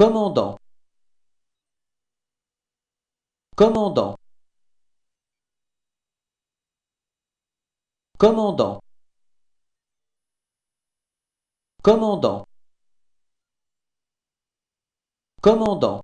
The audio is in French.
commandant commandant commandant commandant commandant